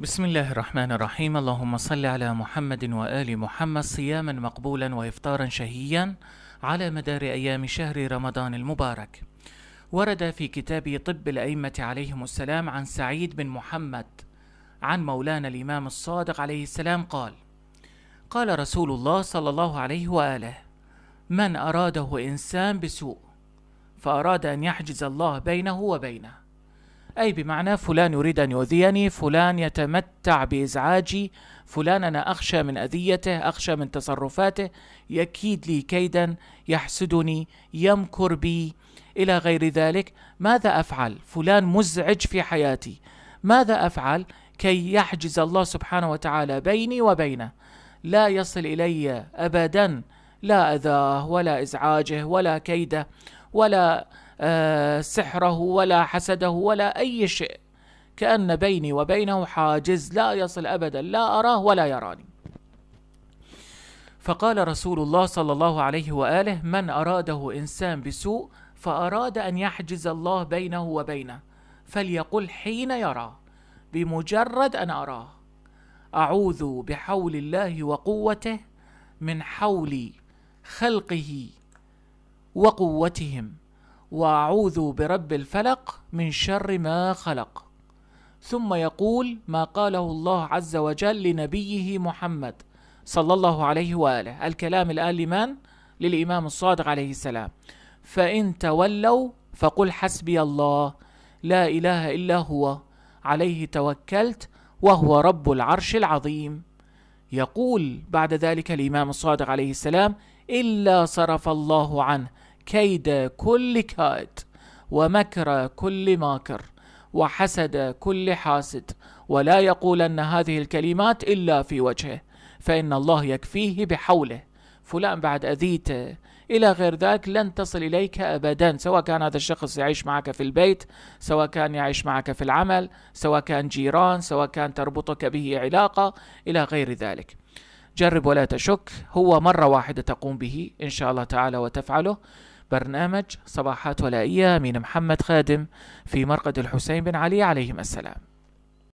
بسم الله الرحمن الرحيم اللهم صل على محمد وآل محمد صياما مقبولا وإفطارا شهيا على مدار أيام شهر رمضان المبارك ورد في كتاب طب الأئمة عليهم السلام عن سعيد بن محمد عن مولانا الإمام الصادق عليه السلام قال قال رسول الله صلى الله عليه وآله من أراده إنسان بسوء فأراد أن يحجز الله بينه وبينه أي بمعنى فلان يريد أن يؤذيني فلان يتمتع بإزعاجي فلان أنا أخشى من أذيته أخشى من تصرفاته يكيد لي كيدا يحسدني يمكر بي إلى غير ذلك ماذا أفعل فلان مزعج في حياتي ماذا أفعل كي يحجز الله سبحانه وتعالى بيني وبينه لا يصل إلي أبدا لا أذاه ولا إزعاجه ولا كيده ولا آه، سحره ولا حسده ولا أي شيء كأن بيني وبينه حاجز لا يصل أبدا لا أراه ولا يراني فقال رسول الله صلى الله عليه وآله من أراده إنسان بسوء فأراد أن يحجز الله بينه وبينه فليقل حين يراه بمجرد أن أراه أعوذ بحول الله وقوته من حول خلقه وقوتهم واعوذ برب الفلق من شر ما خلق ثم يقول ما قاله الله عز وجل لنبيه محمد صلى الله عليه واله الكلام الان لمن للامام الصادق عليه السلام فان تولوا فقل حسبي الله لا اله الا هو عليه توكلت وهو رب العرش العظيم يقول بعد ذلك الامام الصادق عليه السلام الا صرف الله عنه كيد كل كائد ومكر كل ماكر وحسد كل حاسد ولا يقولن هذه الكلمات إلا في وجهه فإن الله يكفيه بحوله فلان بعد أذيته إلى غير ذلك لن تصل إليك أبدا سواء كان هذا الشخص يعيش معك في البيت سواء كان يعيش معك في العمل سواء كان جيران سواء كان تربطك به علاقة إلى غير ذلك جرب ولا تشك هو مرة واحدة تقوم به إن شاء الله تعالى وتفعله برنامج صباحات ولائية من محمد خادم في مرقد الحسين بن علي عليهم السلام